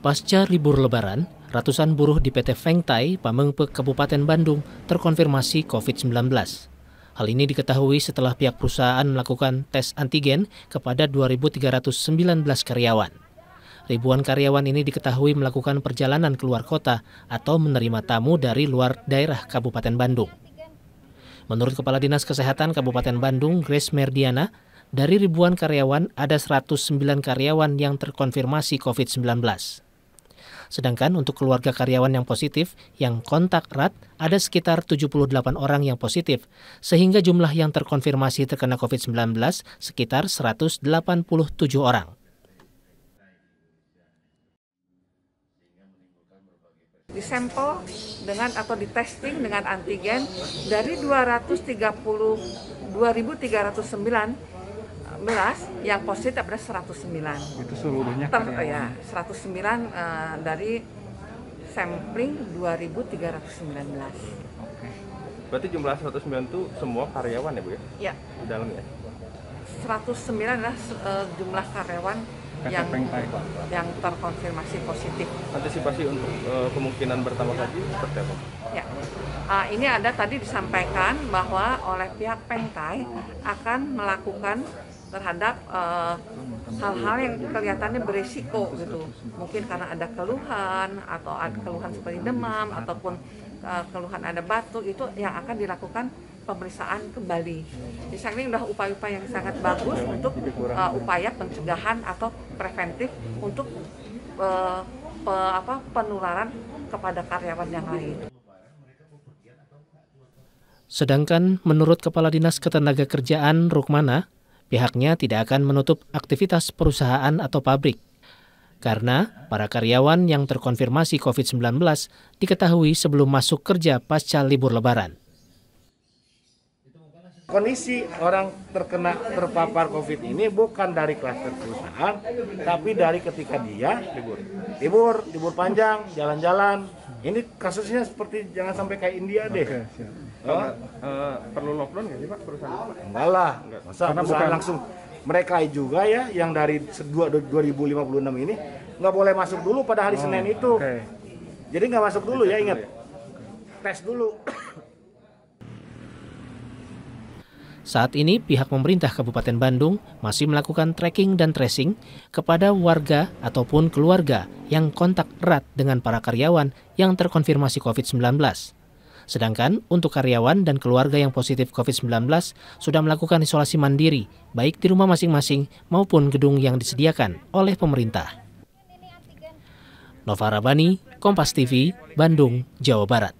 Pasca libur lebaran, ratusan buruh di PT Fengtai, Pamengpe, Kabupaten Bandung terkonfirmasi COVID-19. Hal ini diketahui setelah pihak perusahaan melakukan tes antigen kepada 2.319 karyawan. Ribuan karyawan ini diketahui melakukan perjalanan keluar kota atau menerima tamu dari luar daerah Kabupaten Bandung. Menurut Kepala Dinas Kesehatan Kabupaten Bandung, Grace Merdiana, dari ribuan karyawan ada 109 karyawan yang terkonfirmasi COVID-19. Sedangkan untuk keluarga karyawan yang positif yang kontak erat ada sekitar 78 orang yang positif, sehingga jumlah yang terkonfirmasi terkena COVID-19 sekitar 187 orang. disampel dengan atau di testing dengan antigen dari 2309 yang positif ada 109 itu seluruhnya Ter, kan ya 109 iya, uh, eh, dari sampling 2319 oke berarti jumlah 109 itu semua karyawan ya Bu ya? iya di dalam ya? 109 adalah uh, jumlah karyawan yang yang terkonfirmasi positif. Antisipasi untuk uh, kemungkinan bertambah lagi seperti apa? Ya, uh, ini ada tadi disampaikan bahwa oleh pihak Pengtai akan melakukan terhadap eh, hal-hal uh, yang kelihatannya beresiko gitu mungkin karena ada keluhan atau ada keluhan seperti demam ataupun uh, keluhan ada batuk itu yang akan dilakukan pemeriksaan kembali. misalnya ini sudah upaya-upaya yang sangat bagus untuk uh, upaya pencegahan atau preventif untuk uh, pe, apa, penularan kepada karyawan yang lain. Sedangkan menurut Kepala Dinas Ketenagakerjaan Rukmana, Pihaknya tidak akan menutup aktivitas perusahaan atau pabrik. Karena para karyawan yang terkonfirmasi COVID-19 diketahui sebelum masuk kerja pasca libur lebaran. Kondisi orang terkena terpapar COVID ini bukan dari klaster perusahaan, tapi dari ketika dia libur. Libur, libur panjang, jalan-jalan, ini kasusnya seperti jangan sampai kayak India deh. Okay, siap. Oh, oh. Uh, perlu lockdown nggak sih Pak perusahaan? Enggak lah, masa Karena perusahaan bukan... langsung mereka juga ya yang dari 2056 ini nggak boleh masuk dulu pada hari oh, Senin itu. Okay. Jadi nggak masuk dulu ya ingat. Ya? Tes dulu. Saat ini pihak pemerintah Kabupaten Bandung masih melakukan tracking dan tracing kepada warga ataupun keluarga yang kontak erat dengan para karyawan yang terkonfirmasi COVID-19. Sedangkan untuk karyawan dan keluarga yang positif COVID-19 sudah melakukan isolasi mandiri baik di rumah masing-masing maupun gedung yang disediakan oleh pemerintah. Nova Rabani, Kompas TV, Bandung, Jawa Barat.